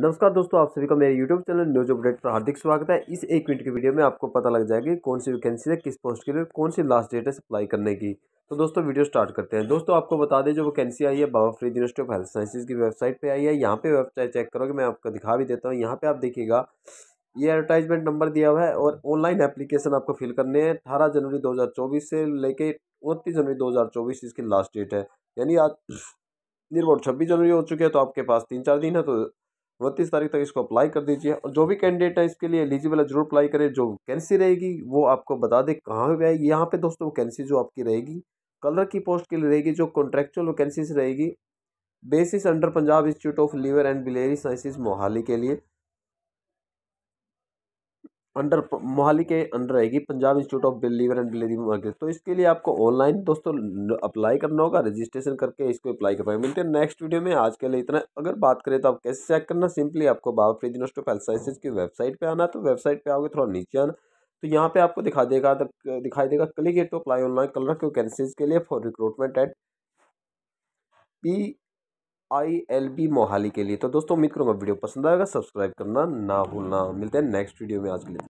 नमस्कार दोस्तों आप सभी का मेरे यूट्यूब चैनल न्यूज अपडेट पर हार्दिक स्वागत है इस एक मिनट की वीडियो में आपको पता लग जाएगी कौन सी वैकेंसी है किस पोस्ट के लिए कौन सी लास्ट डेट है अप्लाई करने की तो दोस्तों वीडियो स्टार्ट करते हैं दोस्तों आपको बता दें जो वैकेंसी आई है Baba Farid university of health sciences की वेबसाइट पर आई है यहाँ पर वेबसाइट चेक करोगे मैं आपको दिखा भी देता हूँ यहाँ पर आप देखिएगा ये एडवर्टाइजमेंट नंबर दिया हुआ है और ऑनलाइन एप्लीकेशन आपको फिल करने हैं अठारह जनवरी दो से लेके उनतीस जनवरी दो इसकी लास्ट डेट है यानी आज निर्वोट छब्बीस जनवरी हो चुकी है तो आपके पास तीन चार दिन है तो उनतीस तारीख तक इसको अप्लाई कर दीजिए और जो भी कैंडिडेट है इसके लिए एलिजिबल है जरूर अप्लाई करें जो वैकेंसी रहेगी वो आपको बता दें कहाँ पे आएगी यहाँ पे दोस्तों वैकेंसी जो आपकी रहेगी कलर की पोस्ट के लिए रहेगी जो कॉन्ट्रेक्चुअल वैकेंसीज रहेगी basis under Punjab institute of liver and biliary sciences Mohali के लिए अंडर मोहाली के अंडर आएगी Punjab institute of believer and biliary market तो इसके लिए आपको ऑनलाइन दोस्तों अप्लाई करना होगा रजिस्ट्रेशन करके इसको अप्लाई कर पाएंगे मिलते हैं नेक्स्ट वीडियो में आज के लिए इतना अगर बात करें तो आप कैसे चेक करना सिंपली आपको Baba Farid university of health sciences की वेबसाइट पर आना तो वेबसाइट पर आओगे थोड़ा नीचे आना तो यहाँ पर आपको दिखा देगा दिखाई देगा क्लिक एट टू तो अप्लाई ऑनलाइन कलर क्यों वैकेंसीज के लिए for recruitment at P I L B Mohali के लिए तो दोस्तों उम्मीद करूँगा वीडियो पसंद आएगा सब्सक्राइब करना ना भूलना मिलते हैं नेक्स्ट वीडियो में आज के लिए